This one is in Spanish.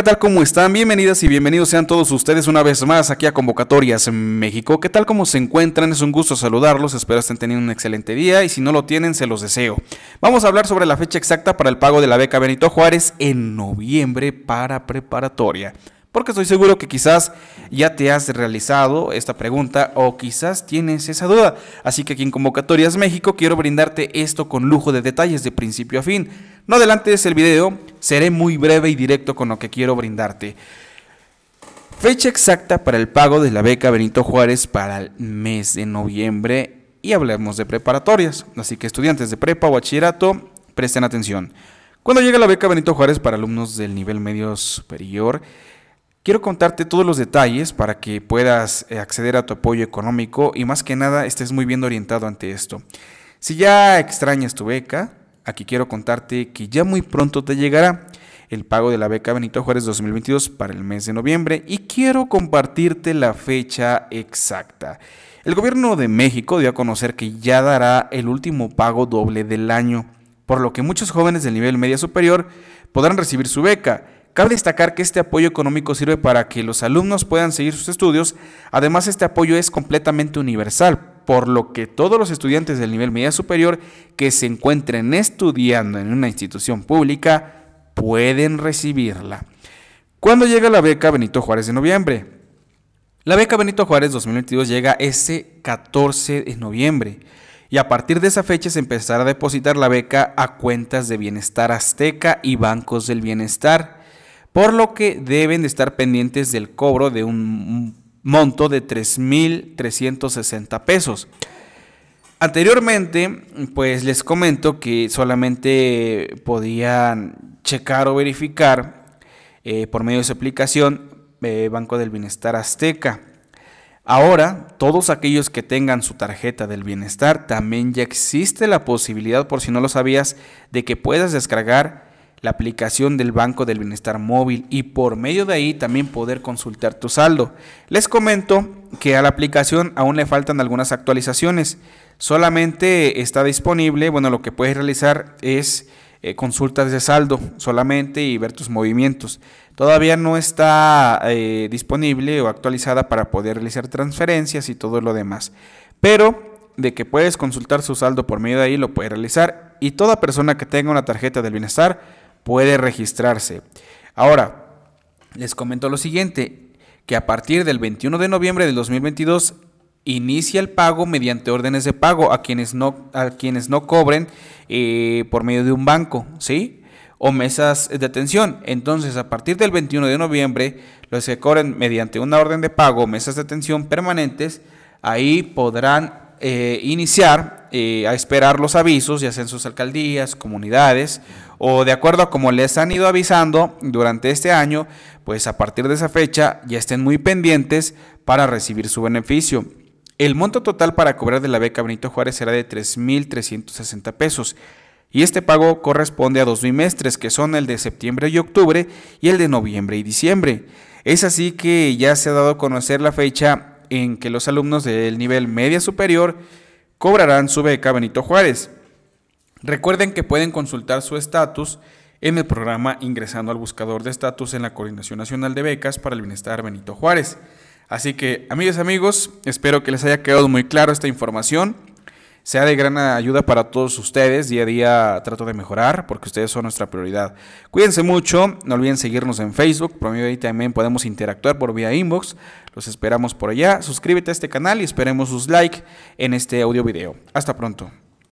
¿qué tal? ¿Cómo están? Bienvenidas y bienvenidos sean todos ustedes una vez más aquí a Convocatorias México. ¿Qué tal? ¿Cómo se encuentran? Es un gusto saludarlos, espero estén teniendo un excelente día y si no lo tienen, se los deseo. Vamos a hablar sobre la fecha exacta para el pago de la beca Benito Juárez en noviembre para preparatoria. Porque estoy seguro que quizás ya te has realizado esta pregunta o quizás tienes esa duda. Así que aquí en Convocatorias México quiero brindarte esto con lujo de detalles de principio a fin. No adelantes el video, seré muy breve y directo con lo que quiero brindarte. Fecha exacta para el pago de la beca Benito Juárez para el mes de noviembre y hablemos de preparatorias. Así que estudiantes de prepa o bachillerato, presten atención. Cuando llega la beca Benito Juárez para alumnos del nivel medio superior, quiero contarte todos los detalles para que puedas eh, acceder a tu apoyo económico y más que nada estés muy bien orientado ante esto. Si ya extrañas tu beca, Aquí quiero contarte que ya muy pronto te llegará el pago de la beca Benito Juárez 2022 para el mes de noviembre y quiero compartirte la fecha exacta. El gobierno de México dio a conocer que ya dará el último pago doble del año, por lo que muchos jóvenes del nivel media superior podrán recibir su beca. Cabe destacar que este apoyo económico sirve para que los alumnos puedan seguir sus estudios, además este apoyo es completamente universal, por lo que todos los estudiantes del nivel media superior que se encuentren estudiando en una institución pública pueden recibirla. ¿Cuándo llega la beca Benito Juárez de noviembre? La beca Benito Juárez 2022 llega ese 14 de noviembre y a partir de esa fecha se empezará a depositar la beca a cuentas de Bienestar Azteca y bancos del bienestar, por lo que deben de estar pendientes del cobro de un monto de 3.360 pesos. Anteriormente, pues les comento que solamente podían checar o verificar eh, por medio de su aplicación eh, Banco del Bienestar Azteca. Ahora, todos aquellos que tengan su tarjeta del bienestar, también ya existe la posibilidad, por si no lo sabías, de que puedas descargar la aplicación del Banco del Bienestar Móvil y por medio de ahí también poder consultar tu saldo. Les comento que a la aplicación aún le faltan algunas actualizaciones. Solamente está disponible, bueno, lo que puedes realizar es eh, consultas de saldo solamente y ver tus movimientos. Todavía no está eh, disponible o actualizada para poder realizar transferencias y todo lo demás. Pero de que puedes consultar su saldo por medio de ahí lo puedes realizar y toda persona que tenga una tarjeta del bienestar puede registrarse. Ahora, les comento lo siguiente, que a partir del 21 de noviembre del 2022 inicia el pago mediante órdenes de pago a quienes no, a quienes no cobren eh, por medio de un banco, ¿sí? o mesas de atención. Entonces, a partir del 21 de noviembre, los que cobren mediante una orden de pago mesas de atención permanentes, ahí podrán eh, iniciar eh, a esperar los avisos, ya sean sus alcaldías, comunidades o de acuerdo a como les han ido avisando durante este año, pues a partir de esa fecha ya estén muy pendientes para recibir su beneficio. El monto total para cobrar de la beca Benito Juárez será de 3.360 pesos y este pago corresponde a dos bimestres que son el de septiembre y octubre y el de noviembre y diciembre. Es así que ya se ha dado a conocer la fecha en que los alumnos del nivel media superior cobrarán su beca Benito Juárez. Recuerden que pueden consultar su estatus en el programa ingresando al buscador de estatus en la Coordinación Nacional de Becas para el Bienestar Benito Juárez. Así que, amigos amigos, espero que les haya quedado muy claro esta información. Sea de gran ayuda para todos ustedes. Día a día trato de mejorar porque ustedes son nuestra prioridad. Cuídense mucho. No olviden seguirnos en Facebook. Por medio de ahí también podemos interactuar por vía inbox. Los esperamos por allá. Suscríbete a este canal y esperemos sus likes en este audio video. Hasta pronto.